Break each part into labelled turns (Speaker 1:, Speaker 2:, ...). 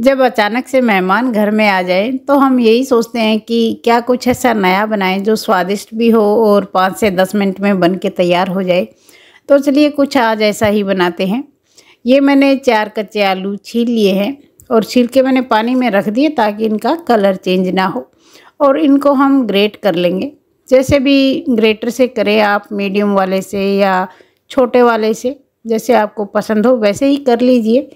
Speaker 1: जब अचानक से मेहमान घर में आ जाए तो हम यही सोचते हैं कि क्या कुछ ऐसा नया बनाएं जो स्वादिष्ट भी हो और पाँच से दस मिनट में बन के तैयार हो जाए तो चलिए कुछ आज ऐसा ही बनाते हैं ये मैंने चार कच्चे आलू छील लिए हैं और छील के मैंने पानी में रख दिए ताकि इनका कलर चेंज ना हो और इनको हम ग्रेट कर लेंगे जैसे भी ग्रेटर से करें आप मीडियम वाले से या छोटे वाले से जैसे आपको पसंद हो वैसे ही कर लीजिए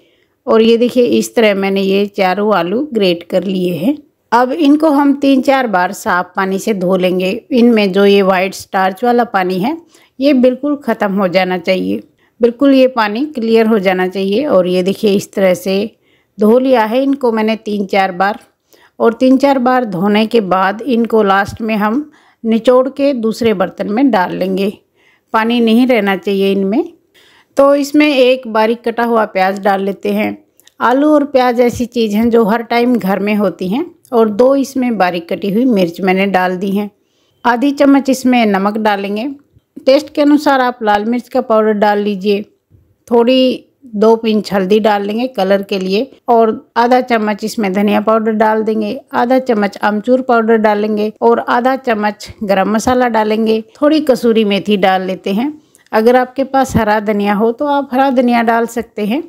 Speaker 1: और ये देखिए इस तरह मैंने ये चारों आलू ग्रेट कर लिए हैं अब इनको हम तीन चार बार साफ पानी से धो लेंगे इनमें जो ये वाइट स्टार्च वाला पानी है ये बिल्कुल ख़त्म हो जाना चाहिए बिल्कुल ये पानी क्लियर हो जाना चाहिए और ये देखिए इस तरह से धो लिया है इनको मैंने तीन चार बार और तीन चार बार धोने के बाद इनको लास्ट में हम निचोड़ के दूसरे बर्तन में डाल लेंगे पानी नहीं रहना चाहिए इनमें तो इसमें एक बारीक कटा हुआ प्याज डाल लेते हैं आलू और प्याज ऐसी चीज़ हैं जो हर टाइम घर में होती हैं और दो इसमें बारीक कटी हुई मिर्च मैंने डाल दी हैं आधी चम्मच इसमें नमक डालेंगे टेस्ट के अनुसार आप लाल मिर्च का पाउडर डाल लीजिए थोड़ी दो पिंच हल्दी डाल लेंगे कलर के लिए और आधा चम्मच इसमें धनिया पाउडर डाल देंगे आधा चम्मच अमचूर पाउडर डालेंगे और आधा चम्मच गरम मसाला डालेंगे थोड़ी कसूरी मेथी डाल लेते हैं अगर आपके पास हरा धनिया हो तो आप हरा धनिया डाल सकते हैं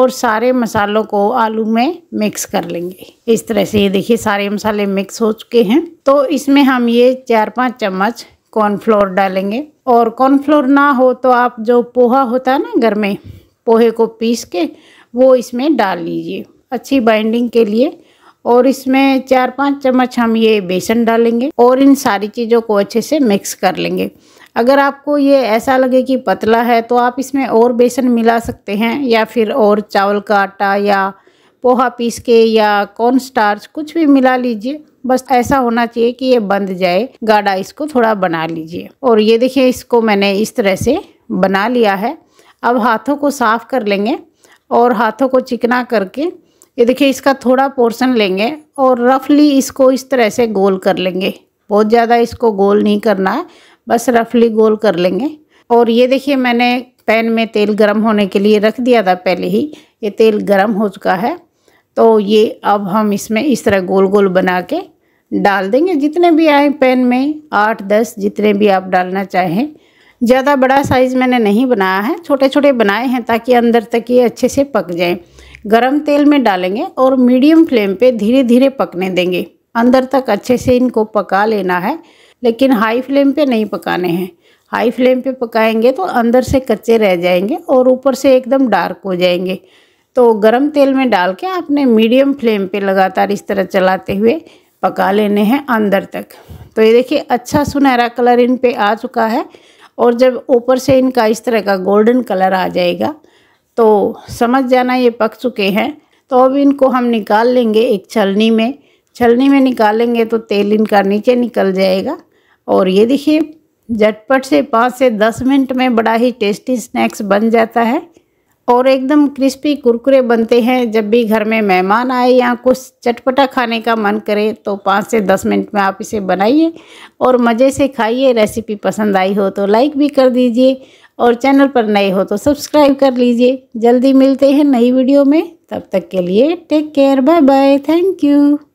Speaker 1: और सारे मसालों को आलू में मिक्स कर लेंगे इस तरह से ये देखिए सारे मसाले मिक्स हो चुके हैं तो इसमें हम ये चार पाँच चम्मच कॉर्नफ्लोर डालेंगे और कॉर्नफ्लोर ना हो तो आप जो पोहा होता है ना घर में पोहे को पीस के वो इसमें डाल लीजिए अच्छी बाइंडिंग के लिए और इसमें चार पाँच चम्मच हम ये बेसन डालेंगे और इन सारी चीज़ों को अच्छे से मिक्स कर लेंगे अगर आपको ये ऐसा लगे कि पतला है तो आप इसमें और बेसन मिला सकते हैं या फिर और चावल का आटा या पोहा पीस के या कॉर्न स्टार्च कुछ भी मिला लीजिए बस ऐसा होना चाहिए कि ये बंद जाए गाढ़ा इसको थोड़ा बना लीजिए और ये देखिए इसको मैंने इस तरह से बना लिया है अब हाथों को साफ़ कर लेंगे और हाथों को चिकना करके ये देखिए इसका थोड़ा पोर्शन लेंगे और रफली इसको इस तरह से गोल कर लेंगे बहुत ज़्यादा इसको गोल नहीं करना है बस रफली गोल कर लेंगे और ये देखिए मैंने पैन में तेल गरम होने के लिए रख दिया था पहले ही ये तेल गरम हो चुका है तो ये अब हम इसमें इस तरह गोल गोल बना के डाल देंगे जितने भी आए पैन में आठ दस जितने भी आप डालना चाहें ज़्यादा बड़ा साइज़ मैंने नहीं बनाया है छोटे छोटे बनाए हैं ताकि अंदर तक ये अच्छे से पक जाए गरम तेल में डालेंगे और मीडियम फ्लेम पे धीरे धीरे पकने देंगे अंदर तक अच्छे से इनको पका लेना है लेकिन हाई फ्लेम पे नहीं पकाने हैं हाई फ्लेम पे पकाएंगे तो अंदर से कच्चे रह जाएंगे और ऊपर से एकदम डार्क हो जाएंगे तो गरम तेल में डाल के आपने मीडियम फ्लेम पे लगातार इस तरह चलाते हुए पका लेने हैं अंदर तक तो ये देखिए अच्छा सुनहरा कलर इन पर आ चुका है और जब ऊपर से इनका इस तरह का गोल्डन कलर आ जाएगा तो समझ जाना ये पक चुके हैं तो अब इनको हम निकाल लेंगे एक छलनी में छलनी में निकालेंगे तो तेल इनका नीचे निकल जाएगा और ये देखिए झटपट से पाँच से दस मिनट में बड़ा ही टेस्टी स्नैक्स बन जाता है और एकदम क्रिस्पी कुरकुरे बनते हैं जब भी घर में मेहमान आए या कुछ चटपटा खाने का मन करे तो पाँच से दस मिनट में आप इसे बनाइए और मज़े से खाइए रेसिपी पसंद आई हो तो लाइक भी कर दीजिए और चैनल पर नए हो तो सब्सक्राइब कर लीजिए जल्दी मिलते हैं नई वीडियो में तब तक के लिए take care bye bye thank you